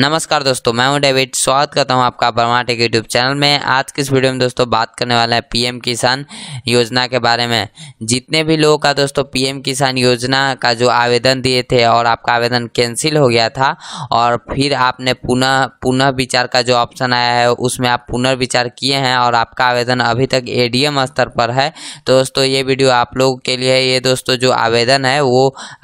नमस्कार दोस्तों मैं हूं डेविड स्वागत करता हूं आपका बर्मा यूट्यूब चैनल में आज की इस वीडियो में दोस्तों बात करने वाले हैं पीएम किसान योजना के बारे में जितने भी लोगों का दोस्तों पीएम किसान योजना का जो आवेदन दिए थे और आपका आवेदन कैंसिल हो गया था और फिर आपने पुनः पुनः विचार का जो ऑप्शन आया है उसमें आप पुनर्विचार किए हैं और आपका आवेदन अभी तक ए स्तर पर है तो दोस्तों ये वीडियो आप लोगों के लिए ये दोस्तों जो आवेदन है वो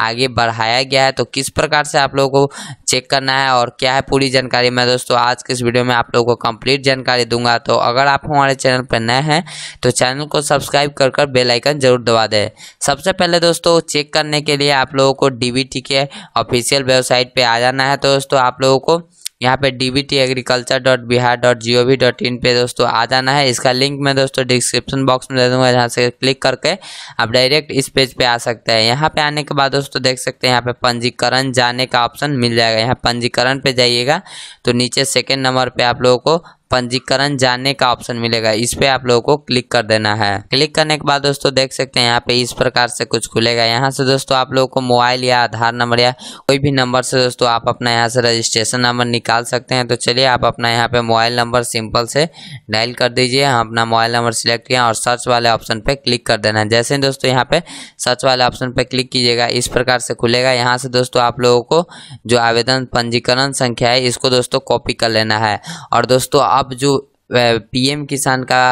आगे बढ़ाया गया है तो किस प्रकार से आप लोगों को चेक करना है और क्या है पूरी जानकारी मैं दोस्तों आज के इस वीडियो में आप लोगों को कंप्लीट जानकारी दूंगा तो अगर आप हमारे चैनल पर नए हैं तो चैनल को सब्सक्राइब कर कर बेलाइकन जरूर दबा दें सबसे पहले दोस्तों चेक करने के लिए आप लोगों को डी के ऑफिशियल वेबसाइट पर आ जाना है तो दोस्तों आप लोगों को यहाँ पे D B T agriculture dot Bihar dot G O V dot in पे दोस्तों आ जाना है इसका लिंक मैं दोस्तों डिस्क्रिप्शन बॉक्स में दे दूंगा जहाँ से क्लिक करके आप डायरेक्ट इस पेज पे आ सकते हैं यहाँ पे आने के बाद दोस्तों देख सकते हैं यहाँ पे पंजीकरण जाने का ऑप्शन मिल जाएगा यहाँ पंजीकरण पे जाइएगा तो नीचे सेकेंड नंबर पर आप लोगों को पंजीकरण जानने का ऑप्शन मिलेगा इस पे आप लोगों को क्लिक कर देना है क्लिक करने के बाद दोस्तों देख सकते हैं यहाँ पे इस प्रकार से कुछ खुलेगा यहाँ से दोस्तों आप लोगों को मोबाइल या आधार नंबर या कोई भी नंबर से दोस्तों आप अपना यहाँ से रजिस्ट्रेशन नंबर निकाल सकते हैं तो चलिए आप अपना यहाँ पे मोबाइल नंबर सिंपल से डायल कर दीजिए हम अपना मोबाइल नंबर सिलेक्ट किया और सर्च वाले ऑप्शन पे क्लिक कर देना है जैसे दोस्तों यहाँ पे सर्च वाले ऑप्शन पे क्लिक कीजिएगा इस प्रकार से खुलेगा यहाँ से दोस्तों आप लोगों को जो आवेदन पंजीकरण संख्या है इसको दोस्तों कॉपी कर लेना है और दोस्तों अब आप जो पीएम किसान का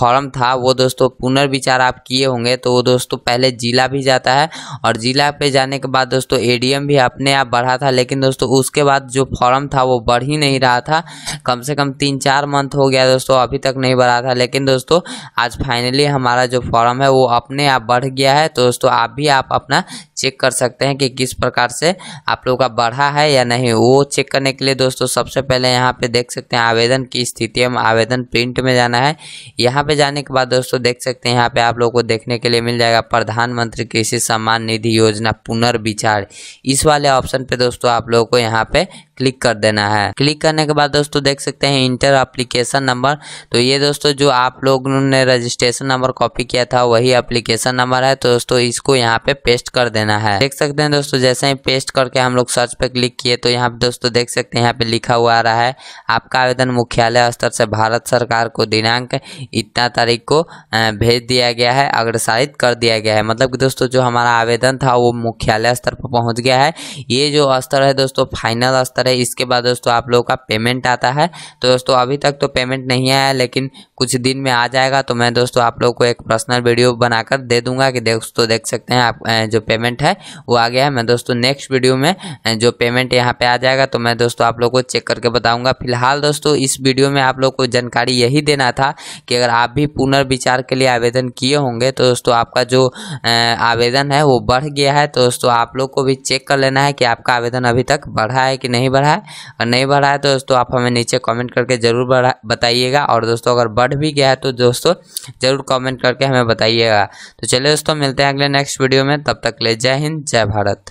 फॉर्म था वो दोस्तों पुनर्विचार आप किए होंगे तो वो दोस्तों पहले जिला भी जाता है और जिला पे जाने के बाद दोस्तों एडीएम भी अपने आप बढ़ा था लेकिन दोस्तों उसके बाद जो फॉर्म था वो बढ़ ही नहीं रहा था कम से कम तीन चार मंथ हो गया दोस्तों अभी तक नहीं बढ़ा था लेकिन दोस्तों आज फाइनली हमारा जो फॉर्म है वो अपने आप बढ़ गया है तो दोस्तों आप भी आप अपना चेक कर सकते हैं कि किस प्रकार से आप लोगों का बढ़ा है या नहीं वो चेक करने के लिए दोस्तों सबसे पहले यहाँ पे देख सकते हैं आवेदन की स्थिति में आवेदन प्रिंट में जाना है यहाँ पे जाने के बाद दोस्तों देख सकते हैं यहाँ पे आप लोगों को देखने के लिए मिल जाएगा प्रधानमंत्री कृषि सम्मान निधि योजना पुनर्विचार इस वाले ऑप्शन पे दोस्तों आप लोगों को यहाँ पे क्लिक कर देना है क्लिक करने के बाद दोस्तों देख सकते हैं इंटर अप्लीकेशन नंबर तो ये दोस्तों जो आप लोग ने रजिस्ट्रेशन नंबर कॉपी किया था वही अप्लीकेशन नंबर है तो दोस्तों इसको यहाँ पे पेस्ट कर देना है देख सकते हैं दोस्तों जैसे ही पेस्ट करके हम लोग सर्च पे क्लिक किए तो यहाँ पे दोस्तों देख सकते हैं यहाँ पे लिखा हुआ आ रहा है आपका आवेदन मुख्यालय स्तर से भारत सरकार को दिनांक इतना तारीख को भेज दिया गया है अग्रसारित कर दिया गया है मतलब कि दोस्तों जो हमारा आवेदन था वो मुख्यालय स्तर पर पहुंच गया है ये जो स्तर है दोस्तों फाइनल स्तर है इसके बाद दोस्तों आप लोगों का पेमेंट आता है तो दोस्तों अभी तक तो पेमेंट नहीं आया लेकिन कुछ दिन में आ जाएगा तो मैं दोस्तों आप लोग को एक पर्सनल वीडियो बनाकर दे दूंगा कि दोस्तों देख सकते हैं आप जो पेमेंट है वो आ गया है मैं दोस्तों नेक्स्ट वीडियो में जो पेमेंट यहाँ पे आ जाएगा तो मैं दोस्तों आप लोग को चेक करके बताऊँगा फिलहाल दोस्तों इस वीडियो में आप लोग को जानकारी यही देना था कि अगर आप भी पुनर्विचार के लिए आवेदन किए होंगे तो दोस्तों आपका जो आवेदन है वो बढ़ गया है तो दोस्तों आप लोग को भी चेक कर लेना है कि आपका आवेदन अभी तक बढ़ा है कि नहीं बढ़ा है और नहीं बढ़ा है तो दोस्तों आप हमें नीचे कॉमेंट करके ज़रूर बताइएगा और दोस्तों अगर बढ़ भी गया है तो दोस्तों ज़रूर कॉमेंट करके हमें बताइएगा तो चलिए दोस्तों मिलते हैं अगले नेक्स्ट वीडियो में तब तक ले जय हिंद जय भारत